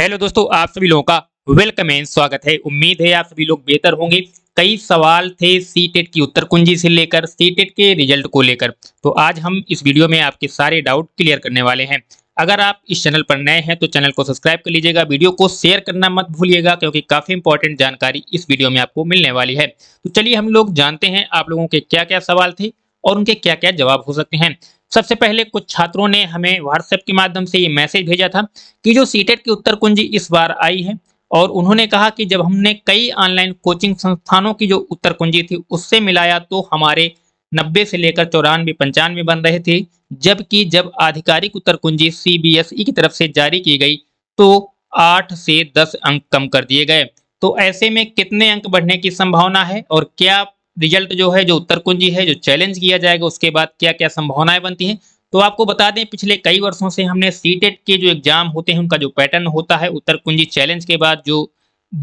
hello दोस्तों आप सभी लोगों का वेलकम है स्वागत है उम्मीद है आप सभी लोग बेहतर होंगे कई सवाल थे सी टेट की उत्तर कुंजी से लेकर सी टेट के रिजल्ट को लेकर तो आज हम इस वीडियो में आपके सारे डाउट क्लियर करने वाले हैं अगर आप इस चैनल पर नए हैं तो चैनल को सब्सक्राइब कर लीजिएगा वीडियो को शेयर करना मत भूलिएगा क्योंकि काफ़ी इंपॉर्टेंट जानकारी इस वीडियो में आपको मिलने वाली है तो चलिए हम लोग जानते हैं आप लोगों के क्या क्या सवाल थे और उनके क्या क्या जवाब हो सकते हैं सबसे पहले कुछ छात्रों ने हमें व्हाट्सएप के माध्यम से ये मैसेज भेजा था कि जो सीटेट e की उत्तर कुंजी इस बार आई है और उन्होंने कहा कि जब हमने कई ऑनलाइन कोचिंग संस्थानों की जो उत्तर कुंजी थी उससे मिलाया तो हमारे नब्बे से लेकर चौरानवे पंचानवे बन रहे थे जबकि जब आधिकारिक उत्तर कुंजी सीबीएसई e की तरफ से जारी की गई तो आठ से दस अंक कम कर दिए गए तो ऐसे में कितने अंक बढ़ने की संभावना है और क्या रिजल्ट जो है जो उत्तर कुंजी है जो चैलेंज किया जाएगा उसके बाद क्या क्या संभावनाएं बनती हैं तो आपको बता दें पिछले कई वर्षों से हमने सी e के जो एग्जाम होते हैं उनका जो पैटर्न होता है उत्तर कुंजी चैलेंज के बाद जो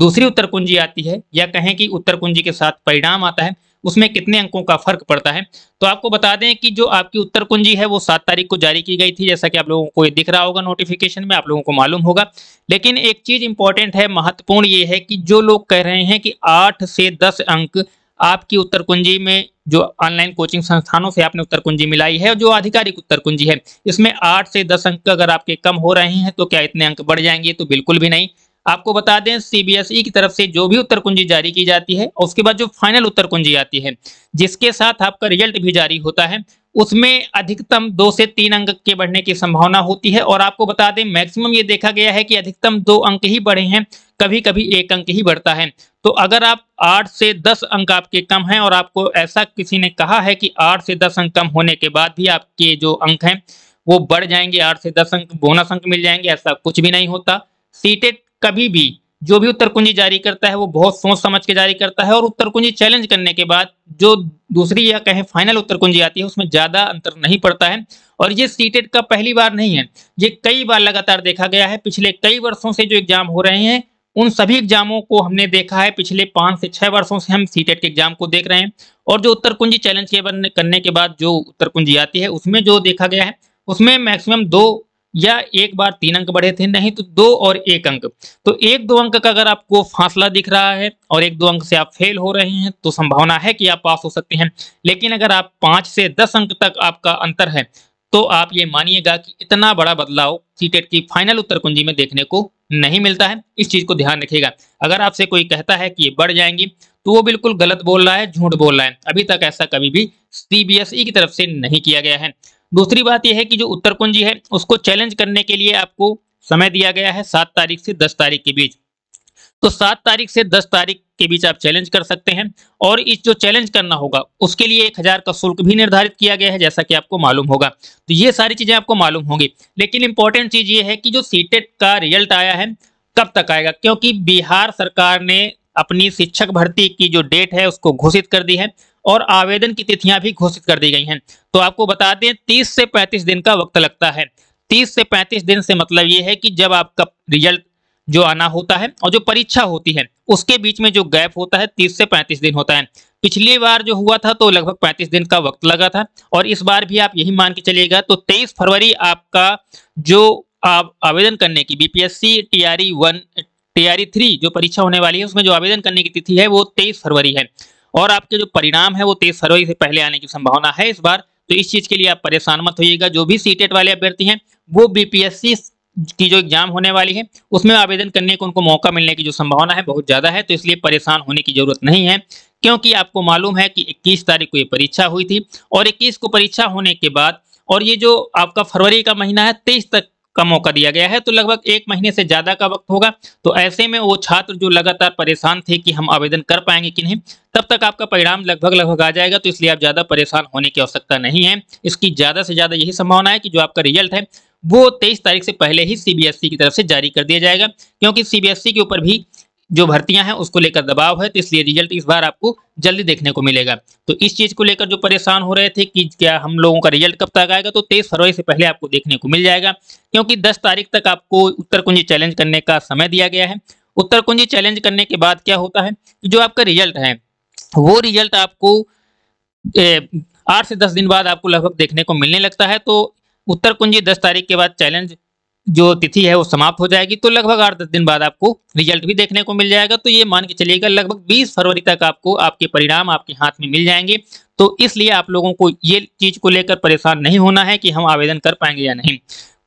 दूसरी उत्तर कुंजी आती है या कहें कि उत्तर कुंजी के साथ परिणाम आता है उसमें कितने अंकों का फर्क पड़ता है तो आपको बता दें कि जो आपकी उत्तर कुंजी है वो सात तारीख को जारी की गई थी जैसा कि आप लोगों को ये दिख रहा होगा नोटिफिकेशन में आप लोगों को मालूम होगा लेकिन एक चीज इंपॉर्टेंट है महत्वपूर्ण ये है कि जो लोग कह रहे हैं कि आठ से दस अंक आपकी उत्तर कुंजी में जो ऑनलाइन कोचिंग संस्थानों से आपने उत्तर कुंजी मिलाई है जो आधिकारिक उत्तर कुंजी है इसमें आठ से दस अंक अगर आपके कम हो रहे हैं तो क्या इतने अंक बढ़ जाएंगे तो बिल्कुल भी नहीं आपको बता दें सीबीएसई e की तरफ से जो भी उत्तर कुंजी जारी की जाती है उसके बाद जो फाइनल उत्तर कुंजी आती है जिसके साथ आपका रिजल्ट भी जारी होता है उसमें अधिकतम दो से तीन अंक के बढ़ने की संभावना होती है और आपको बता दें मैक्सिमम ये देखा गया है कि अधिकतम दो अंक ही बढ़े हैं कभी कभी एक अंक ही बढ़ता है तो अगर आप आठ से दस अंक आपके कम हैं और आपको ऐसा किसी ने कहा है कि आठ से दस अंक कम होने के बाद भी आपके जो अंक हैं वो बढ़ जाएंगे आठ से दस अंक बोनस अंक मिल जाएंगे ऐसा कुछ भी नहीं होता सीटेट कभी भी जो भी उत्तर कुंजी जारी करता है वो बहुत सोच समझ के जारी करता है और उत्तर कुंजी चैलेंज करने के बाद जो दूसरी या कहें फाइनल उत्तर कुंजी आती है उसमें ज़्यादा अंतर नहीं पड़ता है और ये सीटेट का पहली बार नहीं है ये कई बार लगातार देखा गया है पिछले कई वर्षों से जो एग्जाम हो रहे हैं उन सभी एग्जामों को हमने देखा है पिछले पाँच से छह वर्षों से हम सीटेट के एग्जाम को देख रहे हैं और जो उत्तर कुंजी चैलेंज के बनने करने के बाद जो उत्तर कुंजी आती है उसमें जो देखा गया है उसमें मैक्सिमम दो या एक बार तीन अंक बढ़े थे नहीं तो दो और एक अंक तो एक दो अंक का अगर आपको फासला दिख रहा है और एक दो अंक से आप फेल हो रहे हैं तो संभावना है कि आप पास हो सकते हैं लेकिन अगर आप पांच से दस अंक तक आपका अंतर है तो आप ये मानिएगा कि इतना बड़ा बदलाव सीटेट की फाइनल उत्तर कुंजी में देखने को नहीं मिलता है इस चीज़ को ध्यान रखिएगा अगर आपसे कोई कहता है कि ये बढ़ जाएंगी तो वो बिल्कुल गलत बोल रहा है झूठ बोल रहा है अभी तक ऐसा कभी भी सीबीएसई e की तरफ से नहीं किया गया है दूसरी बात यह है कि जो उत्तर कुंजी है उसको चैलेंज करने के लिए आपको समय दिया गया है सात तारीख से दस तारीख के बीच तो सात तारीख से दस तारीख के बीच आप चैलेंज कर सकते हैं और इस जो चैलेंज करना होगा उसके लिए एक हज़ार का शुल्क भी निर्धारित किया गया है जैसा कि आपको मालूम होगा तो ये सारी चीज़ें आपको मालूम होंगी लेकिन इंपॉर्टेंट चीज़ ये है कि जो सीटेट का रिजल्ट आया है कब तक आएगा क्योंकि बिहार सरकार ने अपनी शिक्षक भर्ती की जो डेट है उसको घोषित कर दी है और आवेदन की तिथियां भी घोषित कर दी गई हैं तो आपको बता दें तीस से पैंतीस दिन का वक्त लगता है तीस से पैंतीस दिन से मतलब ये है कि जब आपका रिजल्ट जो आना होता है और जो परीक्षा होती है उसके बीच में जो गैप होता है तीस से पैंतीस दिन होता है पिछली बार जो हुआ था तो लगभग पैंतीस दिन का वक्त लगा था और इस बार भी आप यही मान के चलिएगा तो तेईस फरवरी आपका जो आप आवेदन करने की BPSC TRE e one TRE three e जो परीक्षा होने वाली है उसमें जो आवेदन करने की तिथि है वो तेईस फरवरी है और आपके जो परिणाम है वो तेईस फरवरी से पहले आने की संभावना है इस बार तो इस चीज़ के लिए आप परेशान मत होइएगा जो भी सीटेट e वाले अभ्यर्थी हैं वो बीपीएससी की जो एग्जाम होने वाली है उसमें आवेदन करने को उनको मौका मिलने की जो संभावना है बहुत ज़्यादा है तो इसलिए परेशान होने की जरूरत नहीं है क्योंकि आपको मालूम है कि 21 तारीख को ये परीक्षा हुई थी और 21 को परीक्षा होने के बाद और ये जो आपका फरवरी का महीना है तेईस तक का मौका दिया गया है तो लगभग एक महीने से ज़्यादा का वक्त होगा तो ऐसे में वो छात्र जो लगातार परेशान थे कि हम आवेदन कर पाएंगे कि नहीं तक आपका परिणाम लगभग लगभग आ जाएगा तो इसलिए आप ज़्यादा परेशान होने की आवश्यकता नहीं है इसकी ज़्यादा से ज़्यादा यही संभावना है कि जो आपका रिजल्ट है वो तेईस तारीख से पहले ही सीबीएसई की तरफ से जारी कर दिया जाएगा क्योंकि सीबीएसई के ऊपर भी जो भर्तियां हैं उसको लेकर दबाव है तो इसलिए रिजल्ट इस बार आपको जल्दी देखने को मिलेगा तो इस चीज़ को लेकर जो परेशान हो रहे थे कि क्या हम लोगों का रिजल्ट कब तक आएगा तो तेईस फरवरी से पहले आपको देखने को मिल जाएगा क्योंकि दस तारीख तक आपको उत्तर कुंजी चैलेंज करने का समय दिया गया है उत्तर कुंजी चैलेंज करने के बाद क्या होता है जो आपका रिजल्ट है वो रिजल्ट आपको आठ से दस दिन बाद आपको लगभग देखने को मिलने लगता है तो उत्तर कुंजी दस तारीख के बाद चैलेंज जो तिथि है वो समाप्त हो जाएगी तो लगभग आठ दस दिन बाद आपको रिजल्ट भी देखने को मिल जाएगा तो ये मान के चलिएगा लगभग बीस फरवरी तक आपको आपके परिणाम आपके हाथ में मिल जाएंगे तो इसलिए आप लोगों को ये चीज़ को लेकर परेशान नहीं होना है कि हम आवेदन कर पाएंगे या नहीं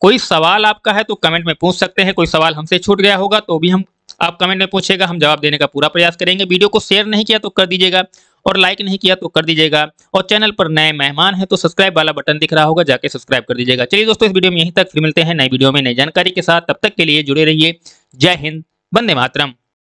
कोई सवाल आपका है तो कमेंट में पूछ सकते हैं कोई सवाल हमसे छूट गया होगा तो भी हम आप कमेंट में पूछेगा हम जवाब देने का पूरा प्रयास करेंगे वीडियो को शेयर नहीं किया तो कर दीजिएगा और लाइक नहीं किया तो कर दीजिएगा और चैनल पर नए मेहमान हैं तो सब्सक्राइब वाला बटन दिख रहा होगा जाके सब्सक्राइब कर दीजिएगा चलिए दोस्तों इस वीडियो में यहीं तक फिर मिलते हैं नई वीडियो में नई जानकारी के साथ तब तक के लिए जुड़े रहिए जय हिंद बंदे मातरम